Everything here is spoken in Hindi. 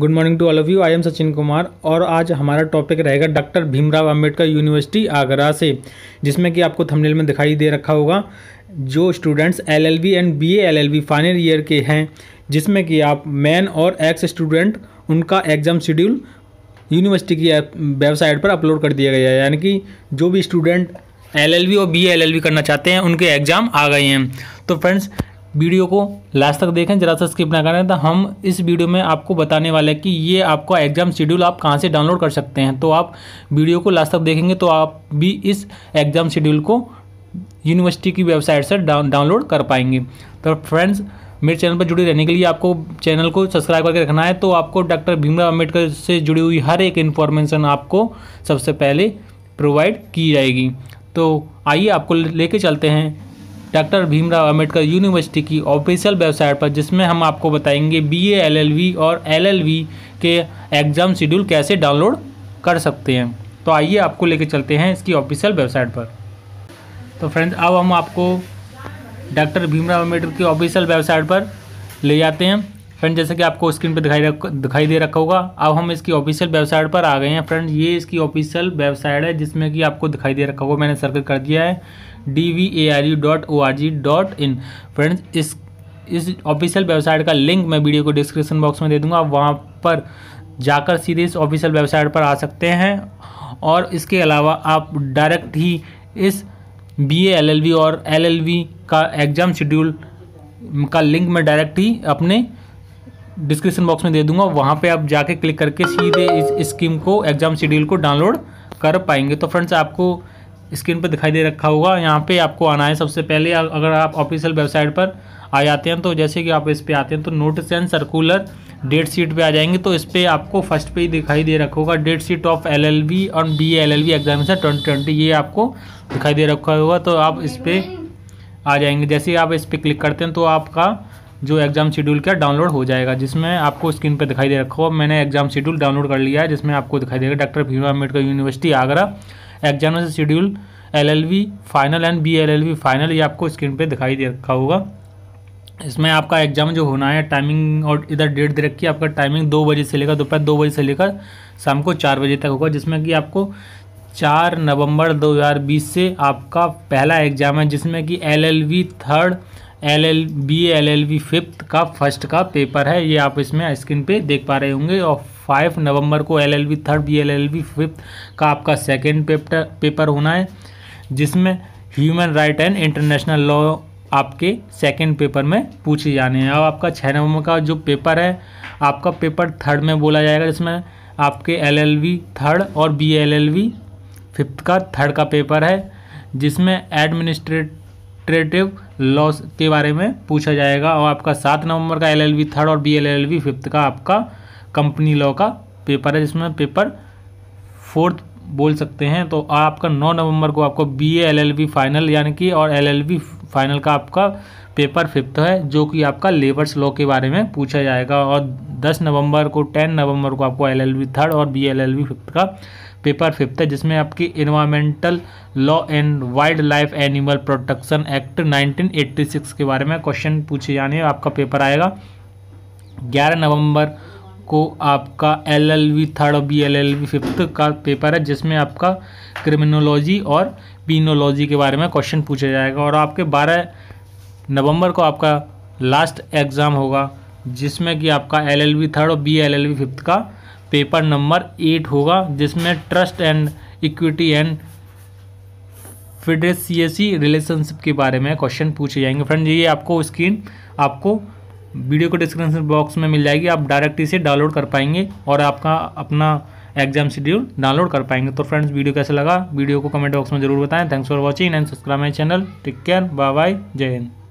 good morning to all of you I am Sachin Kumar और आज हमारा टॉपिक रहेगा डॉक्टर भीमराव अंबेडकर यूनिवर्सिटी आगरा से जिसमें कि आपको थंबनेल में दिखाई दे रखा होगा जो students LLB and BA LLB final year के हैं जिसमें कि आप मैन और एक्स स्टूडेंट उनका एग्ज़ाम शेड्यूल यूनिवर्सिटी की वेबसाइट पर अपलोड कर दिया गया है यानी कि जो भी स्टूडेंट एल और बी बीएलएलबी करना चाहते हैं उनके एग्ज़ाम आ गए हैं तो फ्रेंड्स वीडियो को लास्ट तक देखें जरा सा स्किप ना करें तो हम इस वीडियो में आपको बताने वाले हैं कि ये आपका एग्ज़ाम शेड्यूल आप कहाँ से डाउनलोड कर सकते हैं तो आप वीडियो को लास्ट तक देखेंगे तो आप भी इस एग्ज़ाम शेड्यूल को यूनिवर्सिटी की वेबसाइट से डाउनलोड कर पाएंगे तो फ्रेंड्स मेरे चैनल पर जुड़े रहने के लिए आपको चैनल को सब्सक्राइब करके रखना है तो आपको डॉक्टर भीमराव अम्बेडकर से जुड़ी हुई हर एक इन्फॉर्मेशन आपको सबसे पहले प्रोवाइड की जाएगी तो आइए आपको लेके चलते हैं डॉक्टर भीमराव अम्बेडकर यूनिवर्सिटी की ऑफिशियल वेबसाइट पर जिसमें हम आपको बताएंगे बी एलएलबी और एलएलबी के एग्ज़ाम शेड्यूल कैसे डाउनलोड कर सकते हैं तो आइए आपको लेके चलते हैं इसकी ऑफिशियल वेबसाइट पर तो फ्रेंड्स अब हम आपको डॉक्टर भीमराव अम्बेडकर की ऑफिशियल वेबसाइट पर ले जाते हैं फ्रेंड जैसे कि आपको स्क्रीन पर दिखाई दिखाई दे रखा होगा अब हम इसकी ऑफिशियल वेबसाइट पर आ गए हैं फ्रेंड ये इसकी ऑफिशियल वेबसाइट है जिसमें कि आपको दिखाई दे रखा होगा मैंने सर्कल कर दिया है D V A R U dot O R G dot in friends इस इस ऑफिशियल वेबसाइट का लिंक मैं वीडियो को डिस्क्रिप्शन बॉक्स में दे दूंगा आप वहाँ पर जाकर सीधे इस ऑफिशियल वेबसाइट पर आ सकते हैं और इसके अलावा आप डायरेक्ट ही इस बी एल और एल का एग्ज़ाम शेड्यूल का लिंक मैं डायरेक्ट ही अपने डिस्क्रिप्शन बॉक्स में दे दूंगा वहाँ पे आप जाके क्लिक करके सीधे इस स्कीम को एग्ज़ाम शेड्यूल को डाउनलोड कर पाएंगे तो फ्रेंड्स आपको स्क्रीन पर दिखाई दे रखा होगा यहाँ पे आपको आना है सबसे पहले अगर आप ऑफिशियल वेबसाइट पर आ जाते हैं तो जैसे कि आप इस पर आते हैं तो notice and circular date sheet पर आ जाएंगे तो इस पर आपको फर्स्ट पे ही दिखाई दे रखा होगा date sheet of L L B और B L L B examination twenty twenty ये आपको दिखाई दे रखा होगा तो आप इस पर आ जाएंगे जैसे आप इस पर क्लिक करते हैं तो आपका जो एग्ज़ाम शेड्यूल का डाउनलोड हो जाएगा जिसमें आपको स्क्रीन पर दिखाई दे रखा हो मैंने एग्ज़ाम शेड्यूल डाउनलोड कर लिया है जिसमें आपको दिखाई देगा doctor Bhimrao Ambedkar university Agra examination schedule LLB final and BLLB final ये आपको स्क्रीन पे दिखाई दे रखा होगा इसमें आपका एग्ज़ाम जो होना है टाइमिंग और इधर डेट दे रखी है आपका टाइमिंग दो बजे से लेकर दोपहर दो बजे से लेकर शाम को चार बजे तक होगा जिसमें कि आपको चार नवंबर 2020 से आपका पहला एग्ज़ाम है जिसमें कि LLB third L L B L L B fifth का फर्स्ट का पेपर है ये आप इसमें स्क्रीन पे देख पा रहे होंगे और फाइव नवंबर को L L B third B L L B fifth का आपका सेकेंड पेपर पेपर होना है जिसमें human right and international law आपके सेकेंड पेपर में पूछे जाने हैं और आपका छः नवंबर का जो पेपर है आपका पेपर थर्ड में बोला जाएगा जिसमें आपके एल एल वी थर्ड और B L L V fifth का थर्ड का पेपर है जिसमें एडमिनिस्ट्रेटिव लॉस के बारे में पूछा जाएगा और आपका सात नवंबर का एलएलबी थर्ड और बी एलएलबी फिफ्थ का आपका कंपनी लॉ का पेपर है जिसमें पेपर फोर्थ बोल सकते हैं तो आपका नौ नवंबर को आपको बी एलएलबी फाइनल यानी कि और एलएलबी फाइनल का आपका पेपर फिफ्थ है जो कि आपका लेबर्स लॉ के बारे में पूछा जाएगा और दस नवंबर को टेन नवंबर को आपको एल थर्ड और बी एलएलबी फिफ्थ का पेपर फिफ्थ है जिसमें आपकी environmental law and wildlife animal protection act 1986 के बारे में क्वेश्चन पूछे जाने आपका पेपर आएगा 11 नवंबर को आपका एल एल वी थर्ड और B L L V fifth का पेपर है जिसमें आपका क्रिमिनोलॉजी और पिनोलॉजी के बारे में क्वेश्चन पूछा जाएगा और आपके बारह नवम्बर को आपका लास्ट एग्ज़ाम होगा जिसमें कि आपका एल एल वी थर्ड और B L L V fifth का पेपर नंबर एट होगा जिसमें trust and equity and fiduciary relationship के बारे में क्वेश्चन पूछे जाएंगे फ्रेंड ये आपको स्क्रीन आपको वीडियो को डिस्क्रिप्शन बॉक्स में मिल जाएगी आप डायरेक्ट इसे डाउनलोड कर पाएंगे और आपका अपना एग्जाम शेड्यूल डाउनलोड कर पाएंगे तो फ्रेंड्स वीडियो कैसा लगा वीडियो को कमेंट बॉक्स में जरूर बताएं thanks for watching and subscribe my channel take care bye bye जय हिंद